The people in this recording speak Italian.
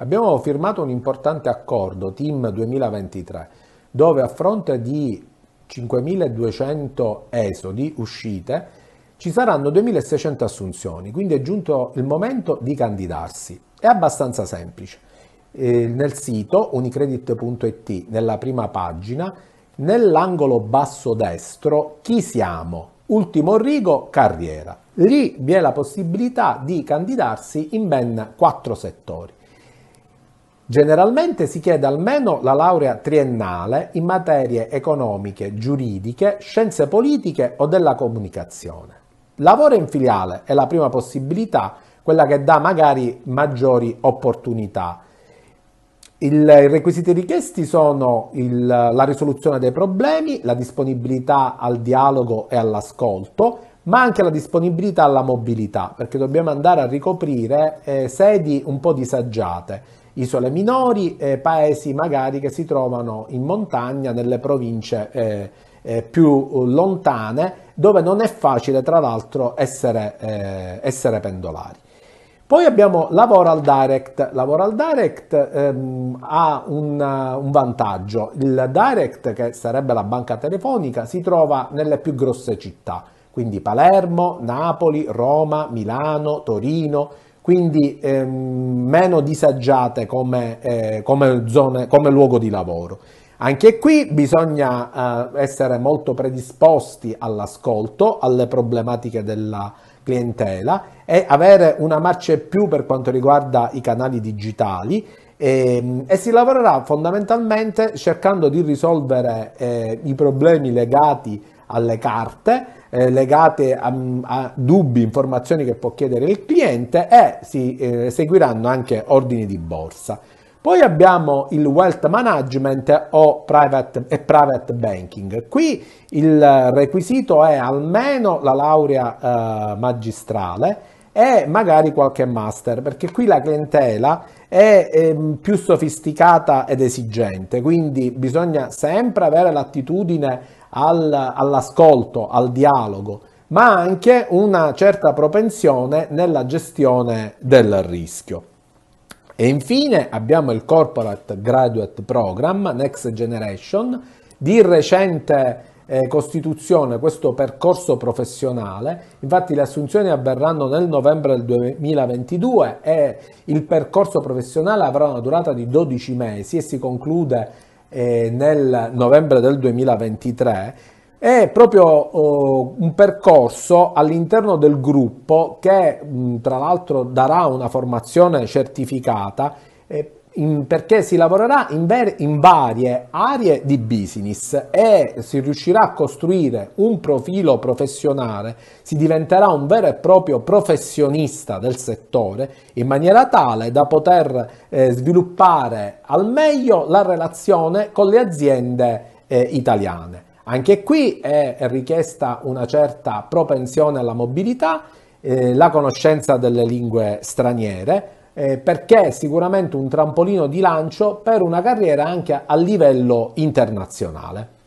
Abbiamo firmato un importante accordo, Team 2023, dove a fronte di 5.200 esodi, uscite, ci saranno 2.600 assunzioni, quindi è giunto il momento di candidarsi. È abbastanza semplice. Eh, nel sito unicredit.it, nella prima pagina, nell'angolo basso destro, chi siamo? Ultimo rigo, carriera. Lì vi è la possibilità di candidarsi in ben quattro settori. Generalmente si chiede almeno la laurea triennale in materie economiche, giuridiche, scienze politiche o della comunicazione. Lavoro in filiale è la prima possibilità, quella che dà magari maggiori opportunità. Il, I requisiti richiesti sono il, la risoluzione dei problemi, la disponibilità al dialogo e all'ascolto, ma anche la disponibilità alla mobilità, perché dobbiamo andare a ricoprire eh, sedi un po' disagiate isole minori, eh, paesi magari che si trovano in montagna, nelle province eh, eh, più lontane, dove non è facile tra l'altro essere, eh, essere pendolari. Poi abbiamo Lavoral Direct. Lavoral Direct ehm, ha un, un, vantaggio. Il Direct, che sarebbe la banca telefonica, si trova nelle più grosse città, quindi Palermo, Napoli, Roma, Milano, Torino, quindi ehm, meno disagiate come, eh, come, zone, come luogo di lavoro. Anche qui bisogna eh, essere molto predisposti all'ascolto, alle problematiche della clientela e avere una marcia in più per quanto riguarda i canali digitali e, ehm, e si lavorerà fondamentalmente cercando di risolvere eh, i problemi legati alle carte eh, legate a, a, dubbi, informazioni che può chiedere il cliente e si eh, seguiranno anche ordini di borsa. Poi abbiamo il wealth management o private, e private banking. Qui il requisito è almeno la laurea eh, magistrale e magari qualche master, perché qui la clientela è ehm, più sofisticata ed esigente, quindi bisogna sempre avere l'attitudine al, all'ascolto, al dialogo, ma anche una certa propensione nella gestione del rischio. E infine abbiamo il Corporate Graduate Program Next Generation, di recente eh, Costituzione questo percorso professionale, infatti le assunzioni avverranno nel novembre del 2022 e il percorso professionale avrà una durata di 12 mesi e si conclude eh, nel novembre del 2023 è proprio oh, un percorso all'interno del gruppo che mh, tra l'altro darà una formazione certificata in, perché si lavorerà in, ver, in varie aree di business e si riuscirà a costruire un profilo professionale, si diventerà un vero e proprio professionista del settore in maniera tale da poter eh, sviluppare al meglio la relazione con le aziende eh, italiane. Anche qui è richiesta una certa propensione alla mobilità, eh, la conoscenza delle lingue straniere, eh, perché è sicuramente un trampolino di lancio per una carriera anche a livello internazionale.